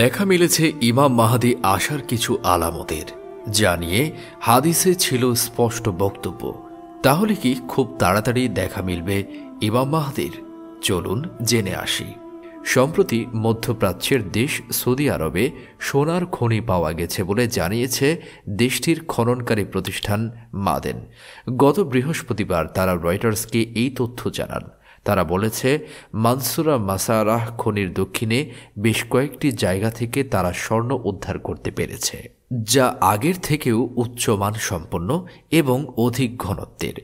দেখা মিলেছে ইমাম মাহাদি আসার কিছু আলামতের যা নিয়ে হাদিসে ছিল স্পষ্ট বক্তব্য তাহলে কি খুব তাড়াতাড়ি দেখা মিলবে ইমাম মাহাদির চলুন জেনে আসি সম্প্রতি মধ্যপ্রাচ্যের দেশ সৌদি আরবে সোনার খনি পাওয়া গেছে বলে জানিয়েছে দেশটির খননকারী প্রতিষ্ঠান মাদেন গত বৃহস্পতিবার তারা রয়টার্সকে এই তথ্য জানান তারা বলেছে মানসুরা মাসারাহ খনির দক্ষিণে বেশ কয়েকটি জায়গা থেকে তারা স্বর্ণ উদ্ধার করতে পেরেছে যা আগের থেকেও উচ্চমান সম্পন্ন এবং অধিক ঘনত্বের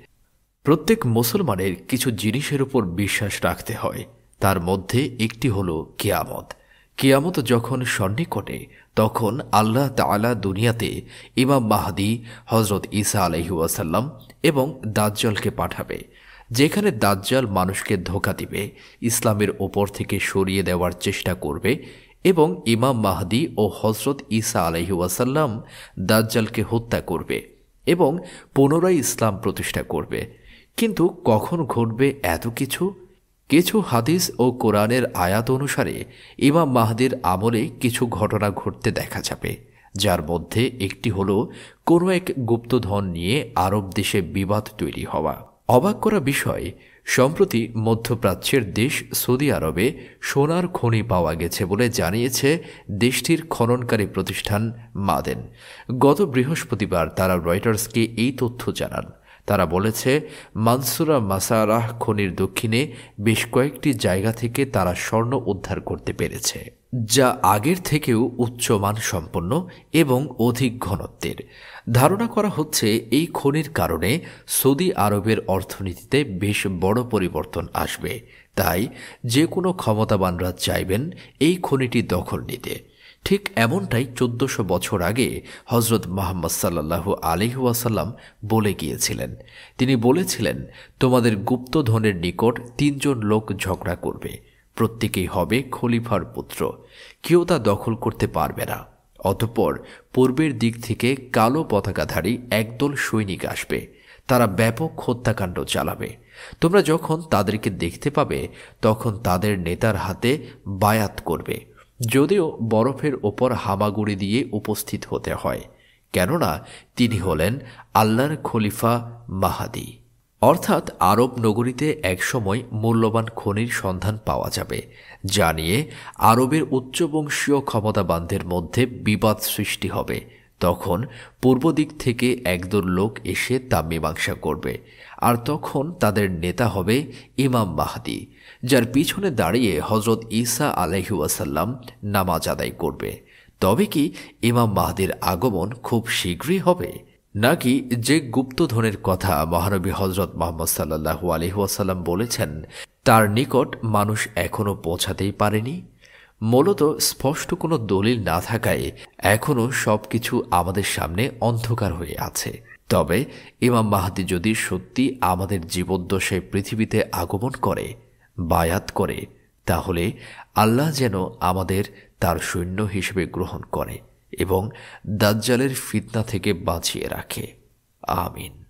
প্রত্যেক মুসলমানের কিছু জিনিসের উপর বিশ্বাস রাখতে হয় তার মধ্যে একটি হল কিয়ামত কিয়ামত যখন সন্নিকটে তখন আল্লাহ তালা দুনিয়াতে ইমাম মাহাদি হজরত ইসা আলহিউসাল্লাম এবং দাজ্জলকে পাঠাবে যেখানে দাজ্জাল মানুষকে ধোকা দিবে ইসলামের ওপর থেকে সরিয়ে দেওয়ার চেষ্টা করবে এবং ইমাম মাহাদি ও হজরত ইসা আলহিউসাল্লাম দাজ্জালকে হত্যা করবে এবং পুনরায় ইসলাম প্রতিষ্ঠা করবে কিন্তু কখন ঘটবে এত কিছু কিছু হাদিস ও কোরআনের আয়াত অনুসারে ইমাম মাহাদির আমলে কিছু ঘটনা ঘটতে দেখা যাবে যার মধ্যে একটি হল কোনো এক গুপ্তধন নিয়ে আরব দেশে বিবাদ তৈরি হওয়া অবাক করা বিষয় সম্প্রতি মধ্যপ্রাচ্যের দেশ সৌদি আরবে সোনার খনি পাওয়া গেছে বলে জানিয়েছে দেশটির খননকারী প্রতিষ্ঠান মাদেন গত বৃহস্পতিবার তারা রয়টার্সকে এই তথ্য জানান তারা বলেছে মানসুরা মাসারাহ খনির দক্ষিণে বেশ কয়েকটি জায়গা থেকে তারা স্বর্ণ উদ্ধার করতে পেরেছে যা আগের থেকেও উচ্চমান সম্পন্ন এবং অধিক ঘনত্বের ধারণা করা হচ্ছে এই খনির কারণে সৌদি আরবের অর্থনীতিতে বেশ বড় পরিবর্তন আসবে তাই যে কোনো ক্ষমতাবানরা চাইবেন এই খনিটি দখল নিতে ঠিক এমনটাই চোদ্দশো বছর আগে হজরত মোহাম্মদ সাল্লাহ আলিহাসাল্লাম বলে গিয়েছিলেন তিনি বলেছিলেন তোমাদের গুপ্তধনের নিকট তিনজন লোক ঝগড়া করবে প্রত্যেকেই হবে খলিফার পুত্র কেউ তা দখল করতে পারবে না অতঃপর পূর্বের দিক থেকে কালো পতাকাধারী একদল সৈনিক আসবে তারা ব্যাপক হত্যাকাণ্ড চালাবে তোমরা যখন তাদেরকে দেখতে পাবে তখন তাদের নেতার হাতে বায়াত করবে যদিও বরফের ওপর হামাগুড়ি দিয়ে উপস্থিত হতে হয় কেননা তিনি হলেন আল্লাহর খলিফা মাহাদি অর্থাৎ আরব নগরীতে একসময় মূল্যবান খনির সন্ধান পাওয়া যাবে যা নিয়ে আরবের উচ্চবংশীয় ক্ষমতাবানদের মধ্যে বিবাদ সৃষ্টি হবে তখন পূর্ব দিক থেকে একদল লোক এসে তা মীমাংসা করবে আর তখন তাদের নেতা হবে ইমাম মাহাদি যার পিছনে দাঁড়িয়ে হজরত ঈসা আলহিউসাল্লাম নামাজ আদায় করবে তবে কি ইমাম মাহাদির আগমন খুব শীঘ্রই হবে নাকি যে গুপ্তধনের কথা মহানবী হজরত মোহাম্মদ সাল্লু আলহিহাসাল্লাম বলেছেন তার নিকট মানুষ এখনও পৌঁছাতেই পারেনি মূলত স্পষ্ট কোনো দলিল না থাকায় এখনও সব কিছু আমাদের সামনে অন্ধকার হয়ে আছে তবে ইমাম মাহাদি যদি সত্যি আমাদের জীবদ্দশায় পৃথিবীতে আগমন করে বায়াত করে তাহলে আল্লাহ যেন আমাদের তার সৈন্য হিসেবে গ্রহণ করে এবং দাজ্জালের ফিতনা থেকে বাঁচিয়ে রাখে আমিন